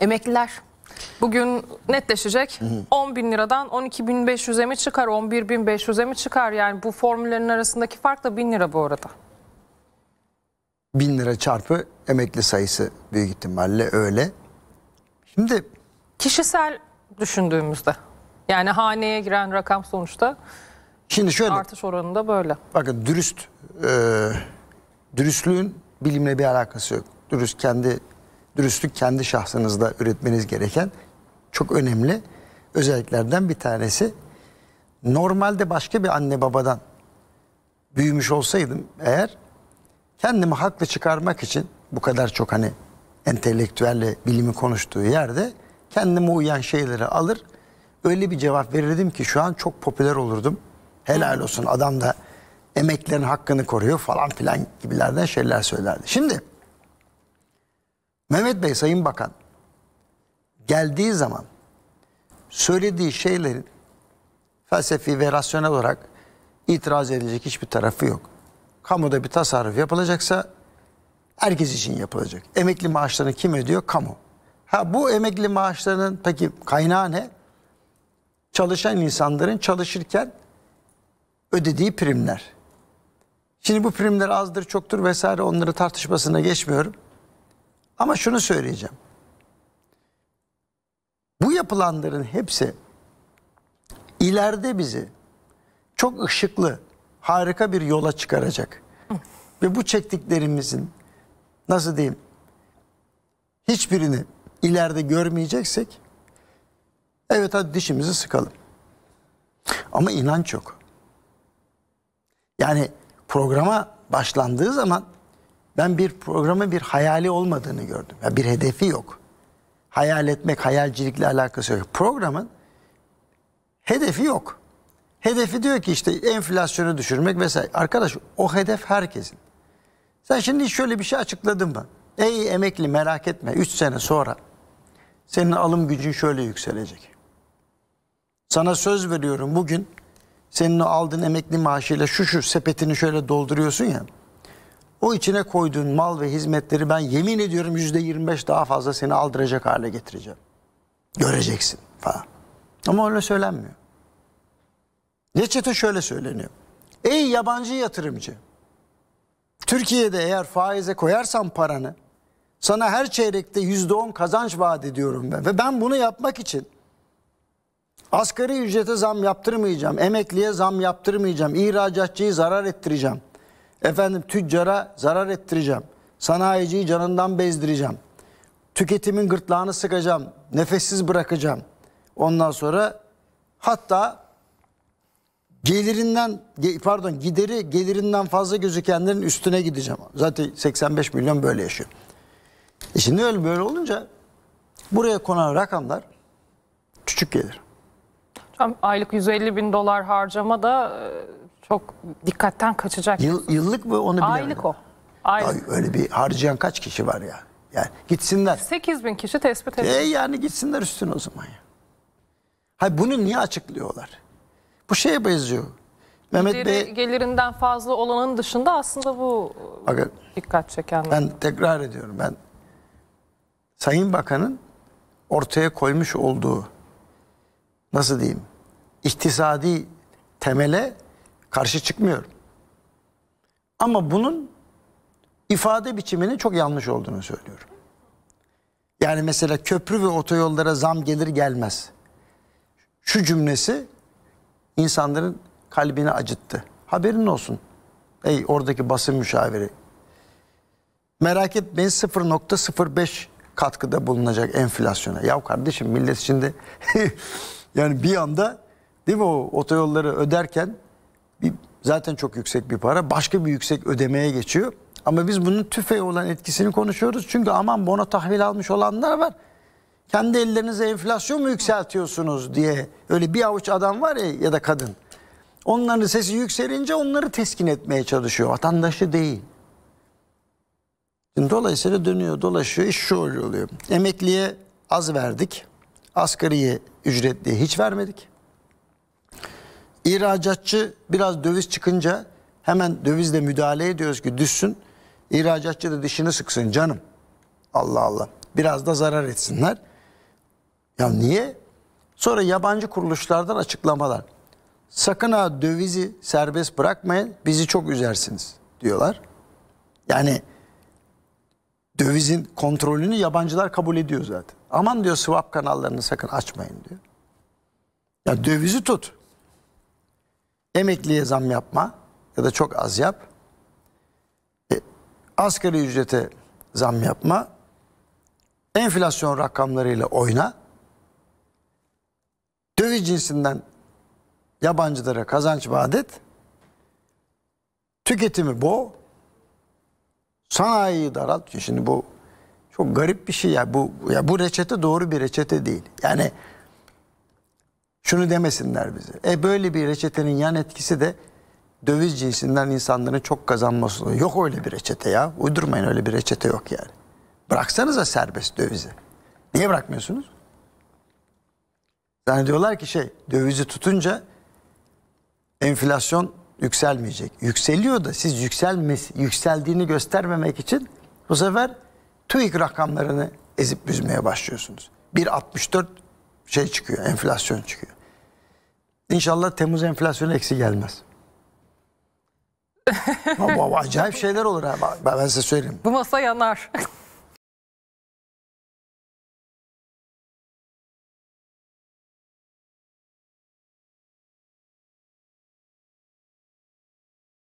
Emekliler bugün netleşecek. Hı hı. 10 bin liradan 12 bin 500'e mi çıkar, 11 bin 500'e mi çıkar? Yani bu formüllerin arasındaki fark da bin lira bu arada. Bin lira çarpı emekli sayısı büyük ihtimalle öyle. Şimdi kişisel düşündüğümüzde yani haneye giren rakam sonuçta Şimdi şöyle artış oranında böyle. Bakın dürüst e, dürüstlüğün bilimle bir alakası yok. Dürüst kendi dürüstlük kendi şahsınızda üretmeniz gereken çok önemli özelliklerden bir tanesi. Normalde başka bir anne babadan büyümüş olsaydım eğer kendimi haklı çıkarmak için bu kadar çok hani entelektüelle bilimi konuştuğu yerde kendime uyan şeyleri alır öyle bir cevap verirdim ki şu an çok popüler olurdum. Helal olsun adam da emeklerin hakkını koruyor falan filan gibilerden şeyler söylerdi. Şimdi Mehmet Bey Sayın Bakan geldiği zaman söylediği şeylerin felsefi ve rasyonel olarak itiraz edilecek hiçbir tarafı yok. Kamuda bir tasarruf yapılacaksa herkes için yapılacak. Emekli maaşlarını kim ödüyor? Kamu. Ha bu emekli maaşlarının peki kaynağı ne? Çalışan insanların çalışırken ödediği primler. Şimdi bu primler azdır çoktur vesaire onları tartışmasına geçmiyorum. Ama şunu söyleyeceğim. Bu yapılanların hepsi ileride bizi çok ışıklı, harika bir yola çıkaracak. Ve bu çektiklerimizin nasıl diyeyim hiçbirini ileride görmeyeceksek evet hadi dişimizi sıkalım. Ama inanç yok. Yani programa başlandığı zaman ben bir programın bir hayali olmadığını gördüm. Yani bir hedefi yok. Hayal etmek, hayalcilikle alakası yok. Programın hedefi yok. Hedefi diyor ki işte enflasyonu düşürmek vesaire. Arkadaş o hedef herkesin. Sen şimdi şöyle bir şey açıkladın mı? Ey emekli merak etme 3 sene sonra senin alım gücün şöyle yükselecek. Sana söz veriyorum bugün senin o aldığın emekli maaşıyla şu şu sepetini şöyle dolduruyorsun ya. O içine koyduğun mal ve hizmetleri ben yemin ediyorum yüzde 25 daha fazla seni aldıracak hale getireceğim. Göreceksin falan. Ama öyle söylenmiyor. Reçete şöyle söyleniyor. Ey yabancı yatırımcı. Türkiye'de eğer faize koyarsan paranı sana her çeyrekte yüzde on kazanç vaat ediyorum ben. Ve ben bunu yapmak için asgari ücrete zam yaptırmayacağım. Emekliye zam yaptırmayacağım. ihracatçıyı zarar ettireceğim. Efendim tüccara zarar ettireceğim. Sanayiciyi canından bezdireceğim. Tüketimin gırtlağını sıkacağım. Nefessiz bırakacağım. Ondan sonra hatta gelirinden pardon gideri gelirinden fazla gözükenlerin üstüne gideceğim. Zaten 85 milyon böyle yaşıyor. E şimdi öyle böyle olunca buraya konan rakamlar küçük gelir. Aylık 150 bin dolar harcama da e, çok dikkatten kaçacak. Yıl, yıllık mı onu bilemedim. Aylık o. Aylık. Ya öyle bir harcayan kaç kişi var ya? Yani gitsinler. 8 bin kişi tespit edildi. E yani gitsinler üstüne o zaman ya. Hayır bunu niye açıklıyorlar? Bu şeye benziyor. Mehmet Geliri, Bey gelirinden fazla olanın dışında aslında bu Bakın, dikkat çeken. Ben tekrar ediyorum ben Sayın Bakan'ın ortaya koymuş olduğu nasıl diyeyim iktisadi temele Karşı çıkmıyorum. Ama bunun ifade biçimini çok yanlış olduğunu söylüyorum. Yani mesela köprü ve otoyollara zam gelir gelmez. Şu cümlesi insanların kalbini acıttı. Haberin olsun. Ey oradaki basın müşaviri. Merak etmeyin 0.05 katkıda bulunacak enflasyona. Ya kardeşim millet şimdi yani bir anda değil mi o otoyolları öderken Zaten çok yüksek bir para. Başka bir yüksek ödemeye geçiyor. Ama biz bunun tüfeğe olan etkisini konuşuyoruz. Çünkü aman bono tahvil almış olanlar var. Kendi ellerinize enflasyon mu yükseltiyorsunuz diye öyle bir avuç adam var ya ya da kadın. Onların sesi yükselince onları teskin etmeye çalışıyor. Vatandaşı değil. Şimdi dolayısıyla dönüyor dolaşıyor iş şu oluyor. Emekliye az verdik. Asgari ücretliye hiç vermedik. İhracatçı biraz döviz çıkınca hemen dövizle müdahale ediyoruz ki düşsün. İhracatçı da dişini sıksın canım. Allah Allah. Biraz da zarar etsinler. Ya niye? Sonra yabancı kuruluşlardan açıklamalar. Sakın ha dövizi serbest bırakmayın. Bizi çok üzersiniz diyorlar. Yani dövizin kontrolünü yabancılar kabul ediyor zaten. Aman diyor swap kanallarını sakın açmayın diyor. Ya dövizi tut. Emekliye zam yapma ya da çok az yap. E, asgari ücrete zam yapma. Enflasyon rakamlarıyla oyna. Döviz cinsinden yabancılara kazanç vaat et. Tüketimi bo. Sanayiyi daralt. Şimdi bu çok garip bir şey ya. Bu ya bu reçete doğru bir reçete değil. Yani şunu demesinler bize. E böyle bir reçetenin yan etkisi de döviz cinsinden insanların çok kazanması Yok öyle bir reçete ya. Uydurmayın öyle bir reçete yok yani. Bıraksanıza serbest dövizi. Niye bırakmıyorsunuz? Yani diyorlar ki şey dövizi tutunca enflasyon yükselmeyecek. Yükseliyor da siz yükselmesi, yükseldiğini göstermemek için bu sefer TÜİK rakamlarını ezip büzmeye başlıyorsunuz. 1.64 şey çıkıyor, enflasyon çıkıyor. İnşallah Temmuz enflasyonu eksi gelmez. Ama acayip şeyler olur ha. Ben size söyleyeyim. Bu masa yanar.